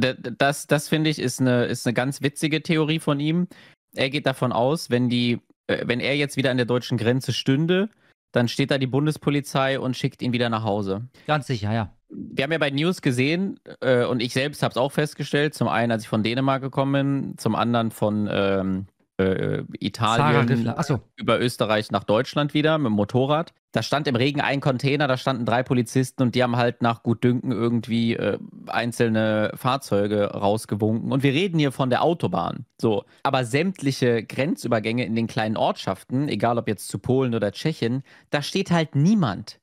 das, das finde ich, ist eine, ist eine ganz witzige Theorie von ihm. Er geht davon aus, wenn die, äh, wenn er jetzt wieder an der deutschen Grenze stünde, dann steht da die Bundespolizei und schickt ihn wieder nach Hause. Ganz sicher, ja. Wir haben ja bei News gesehen äh, und ich selbst habe es auch festgestellt, zum einen, als ich von Dänemark gekommen bin, zum anderen von ähm, äh, äh Italien über Österreich nach Deutschland wieder mit dem Motorrad. Da stand im Regen ein Container, da standen drei Polizisten und die haben halt nach Gutdünken irgendwie äh, einzelne Fahrzeuge rausgewunken. Und wir reden hier von der Autobahn. So. Aber sämtliche Grenzübergänge in den kleinen Ortschaften, egal ob jetzt zu Polen oder Tschechien, da steht halt niemand.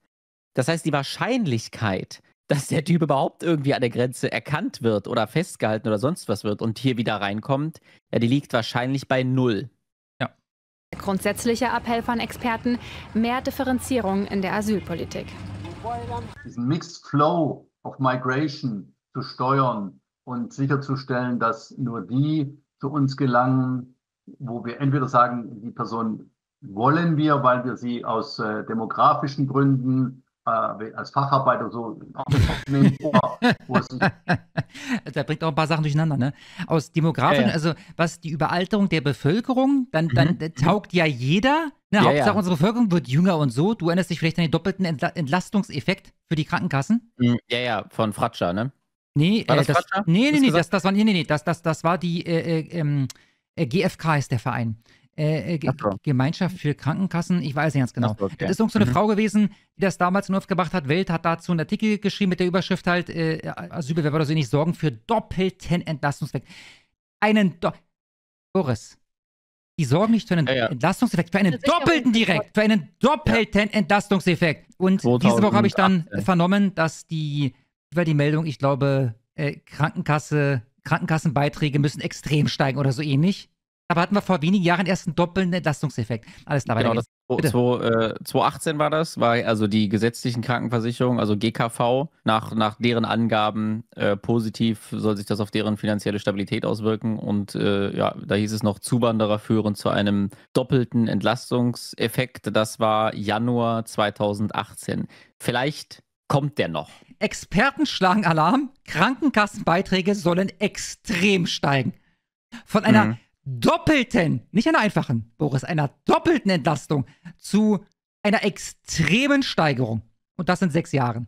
Das heißt, die Wahrscheinlichkeit, dass der Typ überhaupt irgendwie an der Grenze erkannt wird oder festgehalten oder sonst was wird und hier wieder reinkommt, ja, die liegt wahrscheinlich bei null. Ja. Grundsätzlicher Appell von Experten, mehr Differenzierung in der Asylpolitik. Diesen Mixed Flow of Migration zu steuern und sicherzustellen, dass nur die zu uns gelangen, wo wir entweder sagen, die Person wollen wir, weil wir sie aus äh, demografischen Gründen als Facharbeiter so Da bringt auch ein paar Sachen durcheinander, ne? Aus demografischen, ja, ja. also was die Überalterung der Bevölkerung, dann, dann mhm. taugt ja jeder. Ne? Ja, Hauptsache unsere Bevölkerung wird jünger und so. Du erinnerst dich vielleicht an den doppelten Entla Entlastungseffekt für die Krankenkassen? Mhm. Ja, ja, von Fratscher, ne? Nee, war äh, das, äh, das Fratscher? nee, nee, nee, das, das, war, nee, nee, das, das, das war die äh, äh ähm, äh, GfK ist der Verein. Äh, äh, Gemeinschaft für Krankenkassen, ich weiß nicht ganz genau. So, okay. Das ist so eine mhm. Frau gewesen, die das damals in Urf gemacht hat. Welt hat dazu einen Artikel geschrieben mit der Überschrift halt, äh, Asylbewerber oder so nicht sorgen für doppelten Entlastungseffekt. Einen Do Boris, die sorgen nicht für einen ja, ja. Entlastungseffekt, für einen doppelten direkt, für einen doppelten ja. Entlastungseffekt. Und 2008. diese Woche habe ich dann vernommen, dass die, über die Meldung, ich glaube, äh, Krankenkasse, Krankenkassenbeiträge müssen extrem steigen oder so ähnlich. Aber hatten wir vor wenigen Jahren erst einen doppelten Entlastungseffekt. Alles klar, genau, das, Bitte. 2018 äh, war das, war also die gesetzlichen Krankenversicherungen, also GKV, nach, nach deren Angaben äh, positiv soll sich das auf deren finanzielle Stabilität auswirken. Und äh, ja, da hieß es noch, Zuwanderer führen zu einem doppelten Entlastungseffekt. Das war Januar 2018. Vielleicht kommt der noch. Experten schlagen Alarm, Krankenkassenbeiträge sollen extrem steigen. Von einer mhm doppelten, nicht einer einfachen, Boris, einer doppelten Entlastung zu einer extremen Steigerung. Und das in sechs Jahren.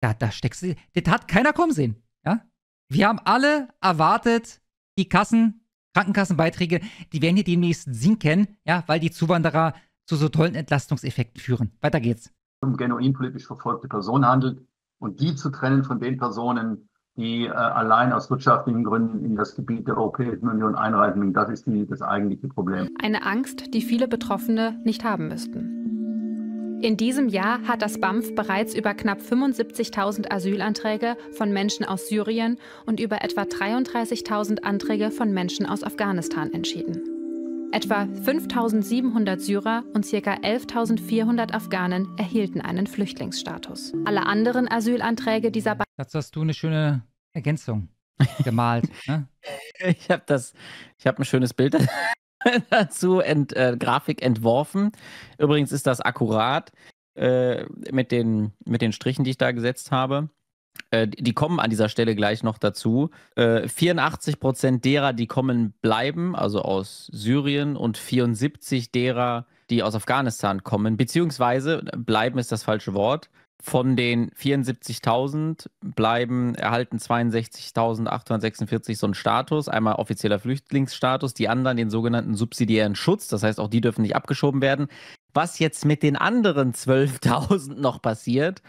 Da, da steckst du, das hat keiner kommen sehen. Ja? Wir haben alle erwartet, die Kassen, Krankenkassenbeiträge, die werden hier demnächst sinken, ja, weil die Zuwanderer zu so tollen Entlastungseffekten führen. Weiter geht's. Um genuin politisch verfolgte Personen handelt und die zu trennen von den Personen, die äh, allein aus wirtschaftlichen Gründen in das Gebiet der Europäischen Union einreisen. Das ist die, das eigentliche Problem. Eine Angst, die viele Betroffene nicht haben müssten. In diesem Jahr hat das BAMF bereits über knapp 75.000 Asylanträge von Menschen aus Syrien und über etwa 33.000 Anträge von Menschen aus Afghanistan entschieden. Etwa 5700 Syrer und ca. 11.400 Afghanen erhielten einen Flüchtlingsstatus. Alle anderen Asylanträge dieser beiden. Dazu hast du eine schöne Ergänzung gemalt. ne? Ich habe das, ein schönes Bild dazu, ent, äh, Grafik entworfen. Übrigens ist das akkurat äh, mit, den, mit den Strichen, die ich da gesetzt habe. Äh, die kommen an dieser Stelle gleich noch dazu. 84 äh, Prozent derer, die kommen, bleiben, also aus Syrien und 74 derer, die aus Afghanistan kommen, beziehungsweise äh, bleiben ist das falsche Wort. Von den 74.000 bleiben, erhalten 62.846 so einen Status, einmal offizieller Flüchtlingsstatus, die anderen den sogenannten subsidiären Schutz, das heißt auch die dürfen nicht abgeschoben werden. Was jetzt mit den anderen 12.000 noch passiert,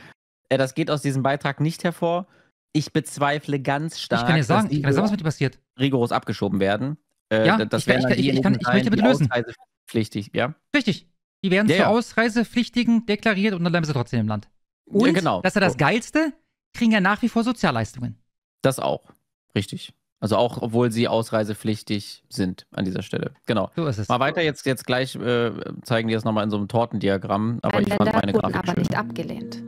äh, das geht aus diesem Beitrag nicht hervor. Ich bezweifle ganz stark. Ich kann dir sagen, ich kann dir sagen was mit dir passiert. Rigoros abgeschoben werden. Äh, ja, das ich, kann, ich, ich, kann, ich möchte bitte lösen. Ausreisepflichtig, ja. Richtig. Die werden ja, zu ja. Ausreisepflichtigen deklariert und dann bleiben sie trotzdem im Land. Und, ja, genau. das ist ja das Geilste, kriegen ja nach wie vor Sozialleistungen. Das auch. Richtig. Also auch, obwohl sie ausreisepflichtig sind an dieser Stelle. Genau. So ist es. Mal weiter, jetzt, jetzt gleich äh, zeigen die das nochmal in so einem Tortendiagramm. Aber Alle ich fand meine Grafik aber schön. nicht abgelehnt.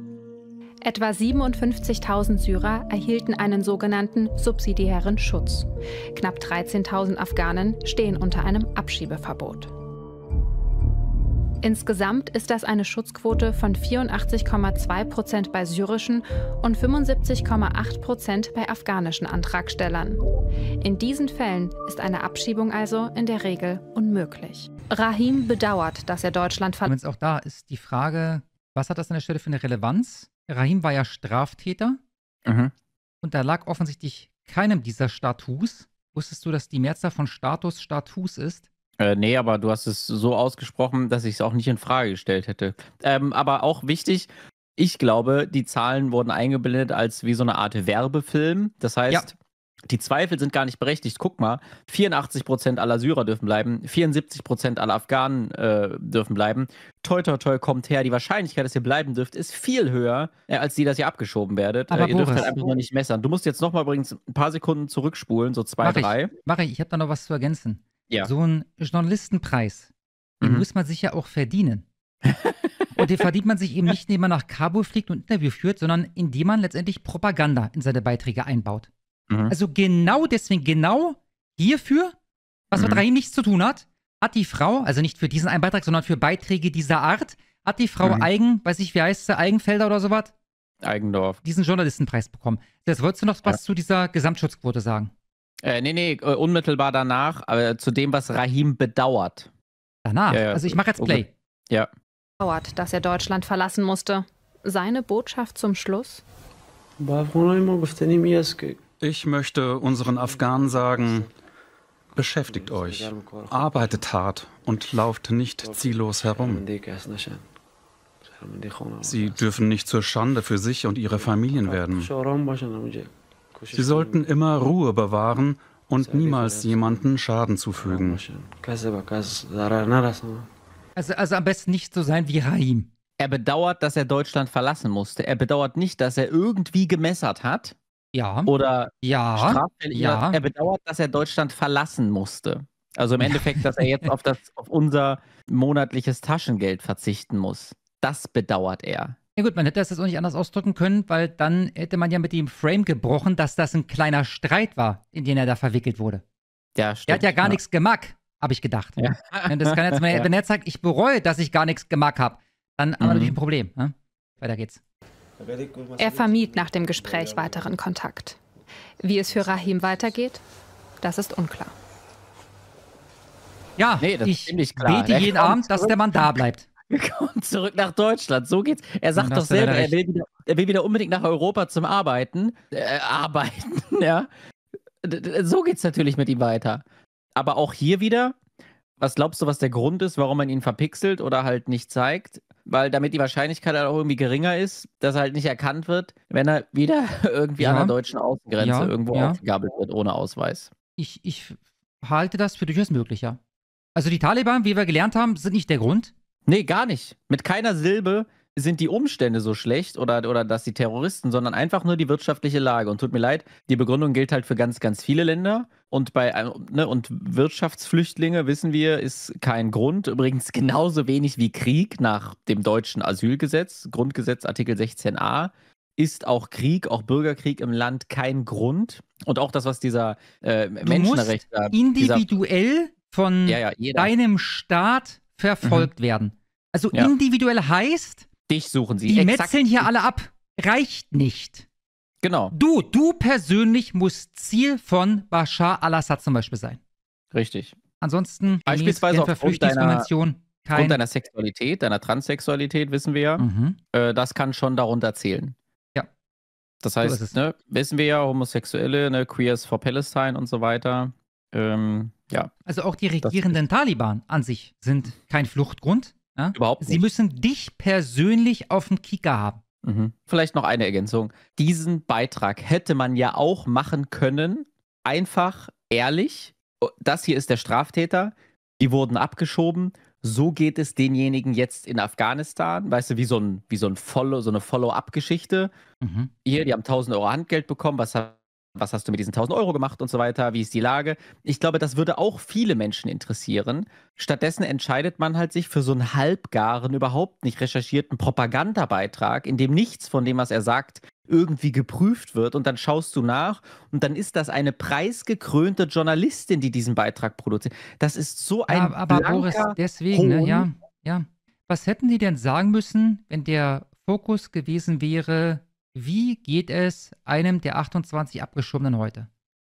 Etwa 57.000 Syrer erhielten einen sogenannten subsidiären Schutz. Knapp 13.000 Afghanen stehen unter einem Abschiebeverbot. Insgesamt ist das eine Schutzquote von 84,2 Prozent bei syrischen und 75,8 Prozent bei afghanischen Antragstellern. In diesen Fällen ist eine Abschiebung also in der Regel unmöglich. Rahim bedauert, dass er Deutschland verlässt. Auch da ist die Frage, was hat das an der Stelle für eine Relevanz? Rahim war ja Straftäter mhm. und da lag offensichtlich keinem dieser Status. Wusstest du, dass die Mehrzahl von Status Status ist? Äh, nee, aber du hast es so ausgesprochen, dass ich es auch nicht in Frage gestellt hätte. Ähm, aber auch wichtig, ich glaube, die Zahlen wurden eingeblendet als wie so eine Art Werbefilm. Das heißt, ja die Zweifel sind gar nicht berechtigt. Guck mal, 84% Prozent aller Syrer dürfen bleiben, 74% Prozent aller Afghanen äh, dürfen bleiben. Toi, toi, toi, kommt her. Die Wahrscheinlichkeit, dass ihr bleiben dürft, ist viel höher, äh, als die, dass ihr abgeschoben werdet. Aber äh, ihr Boris, dürft halt einfach noch nicht messern. Du musst jetzt nochmal übrigens ein paar Sekunden zurückspulen, so zwei, mach drei. Ich, mach ich, ich habe da noch was zu ergänzen. Ja. So ein Journalistenpreis, den mhm. muss man sich ja auch verdienen. und den verdient man sich eben nicht, indem man nach Kabul fliegt und Interview führt, sondern indem man letztendlich Propaganda in seine Beiträge einbaut. Mhm. Also genau deswegen, genau hierfür, was mhm. mit Rahim nichts zu tun hat, hat die Frau, also nicht für diesen einen Beitrag, sondern für Beiträge dieser Art, hat die Frau mhm. Eigen, weiß ich, wie heißt sie, Eigenfelder oder sowas? Eigendorf. Diesen Journalistenpreis bekommen. Das wolltest du noch was zu dieser Gesamtschutzquote sagen? Äh, nee, nee, äh, unmittelbar danach, äh, zu dem, was Rahim bedauert. Danach? Ja, ja. Also ich mache jetzt Play. Okay. Ja. Dauert, dass er Deutschland verlassen musste. Seine Botschaft zum Schluss? Ich möchte unseren Afghanen sagen, beschäftigt euch, arbeitet hart und lauft nicht ziellos herum. Sie dürfen nicht zur Schande für sich und ihre Familien werden. Sie sollten immer Ruhe bewahren und niemals jemanden Schaden zufügen. Also, also am besten nicht so sein wie Rahim. Er bedauert, dass er Deutschland verlassen musste. Er bedauert nicht, dass er irgendwie gemessert hat. Ja. Oder ja. Ja. Er bedauert, dass er Deutschland verlassen musste. Also im Endeffekt, dass er jetzt auf, das, auf unser monatliches Taschengeld verzichten muss. Das bedauert er. Ja gut, man hätte das jetzt auch nicht anders ausdrücken können, weil dann hätte man ja mit dem Frame gebrochen, dass das ein kleiner Streit war, in den er da verwickelt wurde. Ja, stimmt. Er hat ja gar ja. nichts gemacht, habe ich gedacht. Ja. Das kann jetzt, wenn er jetzt sagt, ich bereue, dass ich gar nichts gemacht habe, dann mhm. haben wir mhm. natürlich ein Problem. Ne? Weiter geht's. Er vermied nach dem Gespräch weiteren Kontakt. Wie es für Rahim weitergeht, das ist unklar. Ja, nee, ich bete jeden Abend, dass der Mann da bleibt. Wir kommen zurück nach Deutschland. So geht's. Er sagt doch selber, er will, wieder, er will, wieder, unbedingt nach Europa zum Arbeiten. Äh, arbeiten, ja. So geht's natürlich mit ihm weiter. Aber auch hier wieder, was glaubst du, was der Grund ist, warum man ihn verpixelt oder halt nicht zeigt? weil damit die Wahrscheinlichkeit halt auch irgendwie geringer ist, dass er halt nicht erkannt wird, wenn er wieder irgendwie ja. an der deutschen Außengrenze ja. irgendwo ja. aufgegabelt wird ohne Ausweis. Ich, ich halte das für durchaus möglich, ja. Also die Taliban, wie wir gelernt haben, sind nicht der Grund. Nee, gar nicht. Mit keiner Silbe sind die Umstände so schlecht oder, oder dass die Terroristen, sondern einfach nur die wirtschaftliche Lage. Und tut mir leid, die Begründung gilt halt für ganz, ganz viele Länder. Und bei äh, ne, und Wirtschaftsflüchtlinge wissen wir, ist kein Grund. Übrigens genauso wenig wie Krieg nach dem deutschen Asylgesetz, Grundgesetz Artikel 16a, ist auch Krieg, auch Bürgerkrieg im Land kein Grund. Und auch das, was dieser äh, Menschenrecht individuell von ja, ja, deinem Staat verfolgt mhm. werden. Also ja. individuell heißt, dich suchen sie. Die Exakt. metzeln hier alle ab. Reicht nicht. Genau. Du, du persönlich musst Ziel von Bashar al-Assad zum Beispiel sein. Richtig. Ansonsten beispielsweise nee, aufgrund deiner, kein... deiner Sexualität, deiner Transsexualität wissen wir ja, mhm. äh, das kann schon darunter zählen. Ja. Das heißt, so ne, wissen wir ja, Homosexuelle, ne, Queers for Palestine und so weiter. Ähm, ja. Also auch die regierenden Taliban an sich sind kein Fluchtgrund. Ja? Überhaupt nicht. Sie müssen dich persönlich auf dem Kicker haben. Mhm. Vielleicht noch eine Ergänzung. Diesen Beitrag hätte man ja auch machen können, einfach ehrlich. Oh, das hier ist der Straftäter. Die wurden abgeschoben. So geht es denjenigen jetzt in Afghanistan. Weißt du, wie so, ein, wie so, ein Follow, so eine Follow-up-Geschichte. Mhm. Hier, die haben 1000 Euro Handgeld bekommen. Was haben was hast du mit diesen 1000 Euro gemacht und so weiter, wie ist die Lage. Ich glaube, das würde auch viele Menschen interessieren. Stattdessen entscheidet man halt sich für so einen halbgaren, überhaupt nicht recherchierten Propagandabeitrag, in dem nichts von dem, was er sagt, irgendwie geprüft wird und dann schaust du nach und dann ist das eine preisgekrönte Journalistin, die diesen Beitrag produziert. Das ist so ein. Ja, aber Boris, deswegen, ne? ja, ja. Was hätten die denn sagen müssen, wenn der Fokus gewesen wäre, wie geht es einem der 28 Abgeschobenen heute?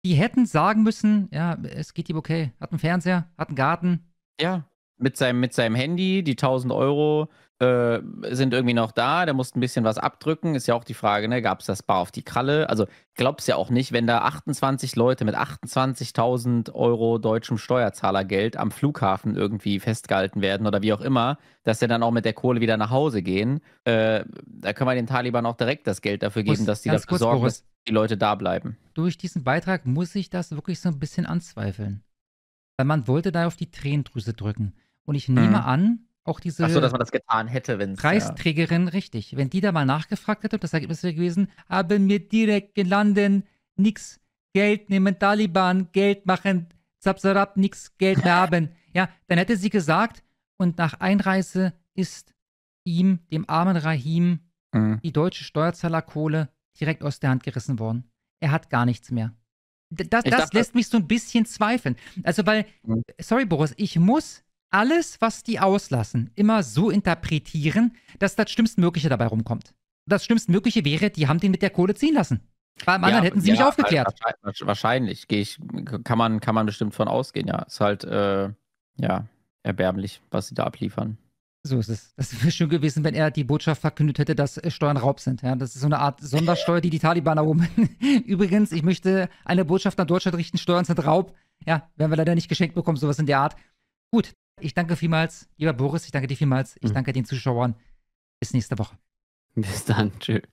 Die hätten sagen müssen, ja, es geht ihm okay. Hat einen Fernseher, hat einen Garten. Ja, mit seinem, mit seinem Handy, die 1000 Euro, äh, sind irgendwie noch da, der musste ein bisschen was abdrücken. Ist ja auch die Frage, ne? gab es das Bar auf die Kralle? Also glaub's ja auch nicht, wenn da 28 Leute mit 28.000 Euro deutschem Steuerzahlergeld am Flughafen irgendwie festgehalten werden oder wie auch immer, dass sie dann auch mit der Kohle wieder nach Hause gehen. Äh, da können wir den Taliban auch direkt das Geld dafür geben, muss, dass die dafür kurz, sorgen, dass die Leute da bleiben. Durch diesen Beitrag muss ich das wirklich so ein bisschen anzweifeln. Weil man wollte da auf die Tränendrüse drücken. Und ich nehme mhm. an, auch diese Ach so, dass man das getan hätte, wenn Preisträgerin, ja. richtig. Wenn die da mal nachgefragt hätte, das Ergebnis wäre gewesen, haben wir direkt in London nix Geld nehmen, Taliban, Geld machen, Zapsarab, nix Geld mehr haben. Ja, dann hätte sie gesagt, und nach Einreise ist ihm, dem armen Rahim, mhm. die deutsche Steuerzahlerkohle direkt aus der Hand gerissen worden. Er hat gar nichts mehr. D das, das dachte, lässt mich so ein bisschen zweifeln. Also, weil, mhm. sorry, Boris, ich muss alles, was die auslassen, immer so interpretieren, dass das Schlimmstmögliche dabei rumkommt. Das Schlimmstmögliche wäre, die haben den mit der Kohle ziehen lassen. Beim ja, anderen hätten sie ja, mich aufgeklärt. Wahrscheinlich, wahrscheinlich gehe ich, kann man, kann man bestimmt von ausgehen, ja. Ist halt, äh, ja, erbärmlich, was sie da abliefern. So ist es. Das wäre schön gewesen, wenn er die Botschaft verkündet hätte, dass äh, Steuern Raub sind. Ja, das ist so eine Art Sondersteuer, die die Taliban erhoben. Übrigens, ich möchte eine Botschaft an Deutschland richten, Steuern sind Raub. Ja, werden wir leider nicht geschenkt bekommen, sowas in der Art. Gut, ich danke vielmals, lieber Boris. Ich danke dir vielmals. Ich mhm. danke den Zuschauern. Bis nächste Woche. Bis dann. Tschüss.